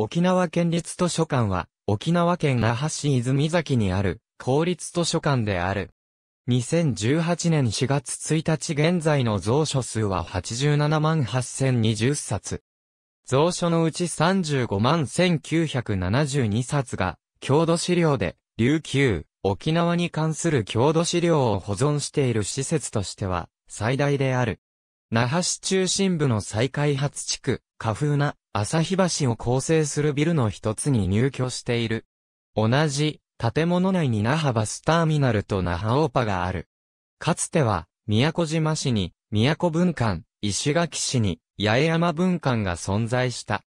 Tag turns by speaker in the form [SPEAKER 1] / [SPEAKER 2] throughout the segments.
[SPEAKER 1] 沖縄県立図書館は、沖縄県那覇市泉崎にある、公立図書館である。2018年4月1日現在の蔵書数は87万8020冊。蔵書のうち35万1972冊が、郷土資料で、琉球、沖縄に関する郷土資料を保存している施設としては、最大である。那覇市中心部の再開発地区、カフーナ、朝日橋を構成するビルの一つに入居している。同じ、建物内に那覇バスターミナルと那覇オーパがある。かつては、宮古島市に、宮古文館、石垣市に、八重山文館が存在した。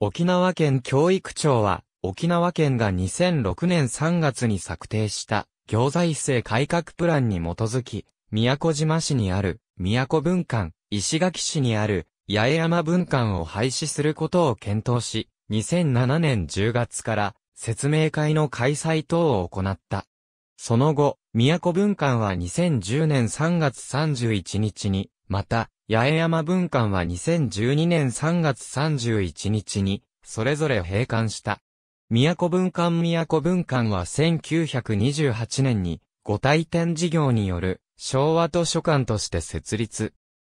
[SPEAKER 1] 沖縄県教育庁は、沖縄県が2006年3月に策定した、行財政改革プランに基づき、宮古島市にある、宮古文館、石垣市にある、八重山文館を廃止することを検討し、2007年10月から説明会の開催等を行った。その後、宮古文館は2010年3月31日に、また、八重山文館は2012年3月31日に、それぞれ閉館した。宮古文館宮古文館は1928年に、五体展事業による昭和図書館として設立。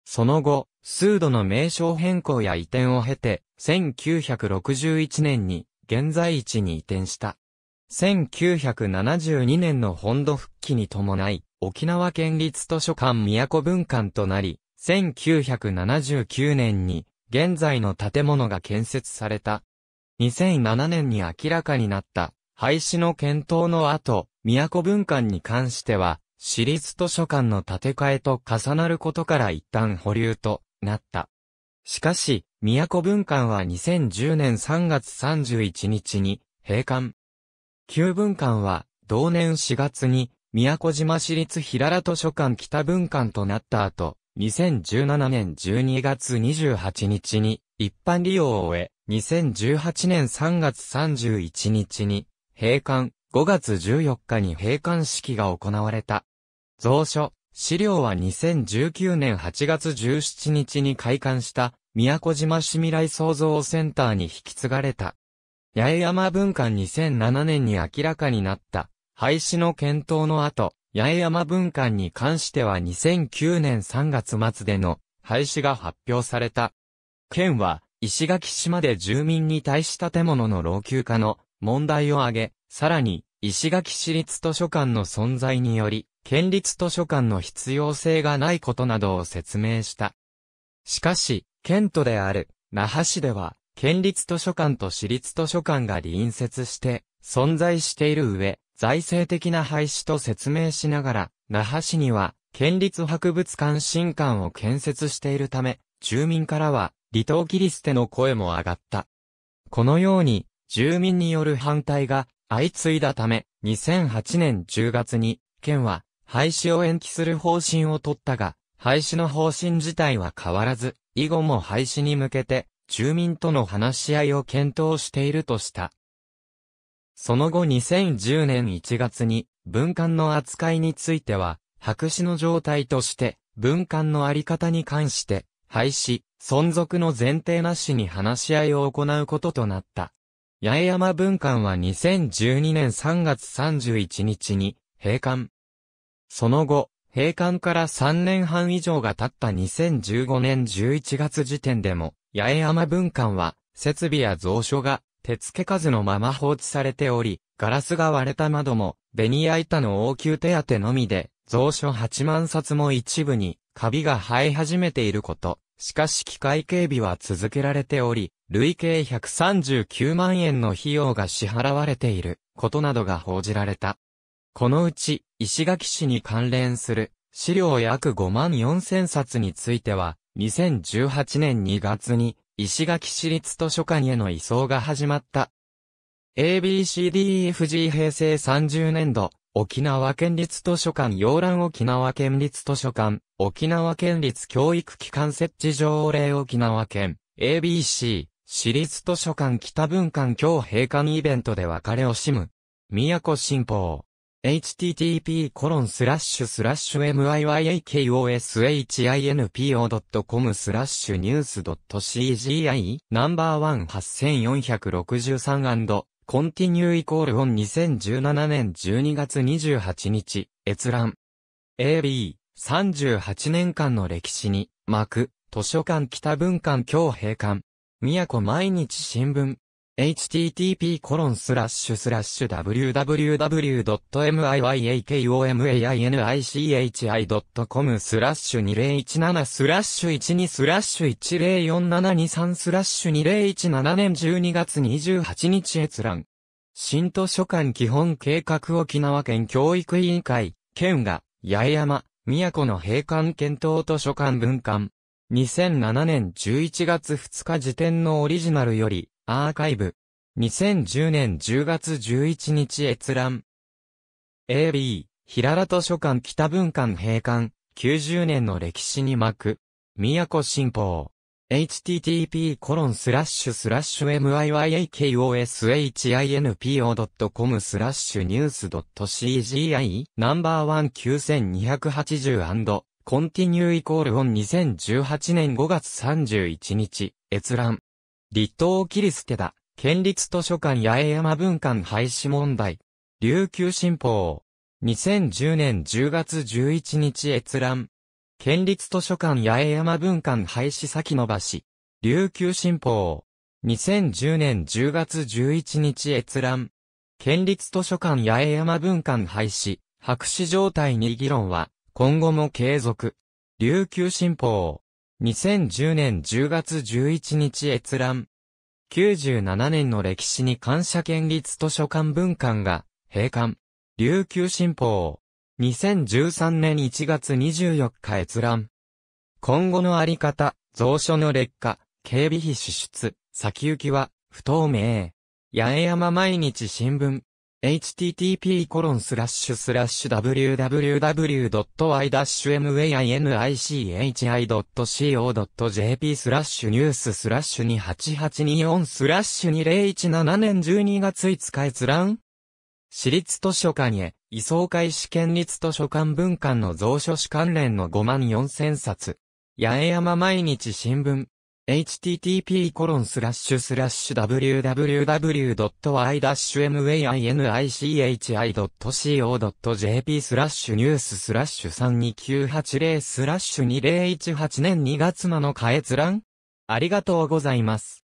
[SPEAKER 1] その後、数度の名称変更や移転を経て、1961年に現在位置に移転した。1972年の本土復帰に伴い、沖縄県立図書館都文館となり、1979年に現在の建物が建設された。2007年に明らかになった廃止の検討の後、都文館に関しては、私立図書館の建て替えと重なることから一旦保留となった。しかし、宮古文館は2010年3月31日に閉館。旧文館は同年4月に宮古島市立平良図書館北文館となった後、2017年12月28日に一般利用を終え、2018年3月31日に閉館、5月14日に閉館式が行われた。蔵書、資料は2019年8月17日に開館した、宮古島市未来創造センターに引き継がれた。八重山文館2007年に明らかになった、廃止の検討の後、八重山文館に関しては2009年3月末での廃止が発表された。県は、石垣島で住民に対し建物の老朽化の問題を挙げ、さらに、石垣市立図書館の存在により、県立図書館の必要性がないことなどを説明した。しかし、県都である、那覇市では、県立図書館と市立図書館が隣接して、存在している上、財政的な廃止と説明しながら、那覇市には、県立博物館新館を建設しているため、住民からは、離島切り捨ての声も上がった。このように、住民による反対が相次いだため、2008年10月に、県は、廃止を延期する方針を取ったが、廃止の方針自体は変わらず、以後も廃止に向けて、住民との話し合いを検討しているとした。その後2010年1月に、文官の扱いについては、白紙の状態として、文官のあり方に関して、廃止、存続の前提なしに話し合いを行うこととなった。八重山文館は2012年3月31日に閉館。その後、閉館から3年半以上が経った2015年11月時点でも、八重山文館は、設備や蔵書が、手付け数のまま放置されており、ガラスが割れた窓も、ベニヤ板の応急手当のみで、蔵書8万冊も一部に、カビが生え始めていること。しかし機械警備は続けられており、累計139万円の費用が支払われていることなどが報じられた。このうち、石垣市に関連する資料約5万4千冊については、2018年2月に石垣市立図書館への移送が始まった。ABCDEFG 平成30年度、沖縄県立図書館洋蘭沖縄県立図書館、沖縄県立教育機関設置条例沖縄県、ABC、私立図書館北文館今日閉館イベントで別れを惜しむ。宮古新報。http コロンスラッシュスラッシュ myyakoshinpo.com スラッシュニュース .cgi ナンバー 18463& コンティニューイコールオン2017年12月28日、閲覧。AB、38年間の歴史に、幕、図書館北文館今日閉館。都毎日新聞。h t t p w w w m y y a k o m a n i c h i c o m スラッシュ2017スラッシュ12スラッシュ10472スラッシュ2017年12月28日閲覧。新図書館基本計画沖縄県教育委員会、県が、八重山、宮古の閉館検討図書館分館。2007年11月2日時点のオリジナルより、アーカイブ。2010年10月11日閲覧。AB、平良図書館北文館閉館、90年の歴史に巻く。古新報。http コロンスラッシュスラッシュ myyakoshinpo.com スラッシュニュース .cgi ナンバー19280コンティニューイコールオン2018年5月31日閲覧立東切り捨てだ。県立図書館八重山文館廃止問題。琉球新報。2010年10月11日閲覧。県立図書館八重山文館廃止先延ばし。琉球新報。2010年10月11日閲覧。県立図書館八重山文館廃止、白紙状態に議論は、今後も継続。琉球新報。2010年10月11日閲覧。97年の歴史に感謝県立図書館文館が閉館。琉球新報。2013年1月24日閲覧。今後のあり方、蔵書の劣化、警備費支出、先行きは不透明。八重山毎日新聞。http://www.y-mainichi.co.jp スラッシュニューススラッシュ28824スラッシュ2017年12月5日閲覧私立図書館へ、移送開始県立図書館文館の蔵書史関連の5万4000冊。八重山毎日新聞。http://www.y-mainichi.co.jp スラッシュニューススラッシュ32980スラッシュ2018年2月7日閲覧ありがとうございます。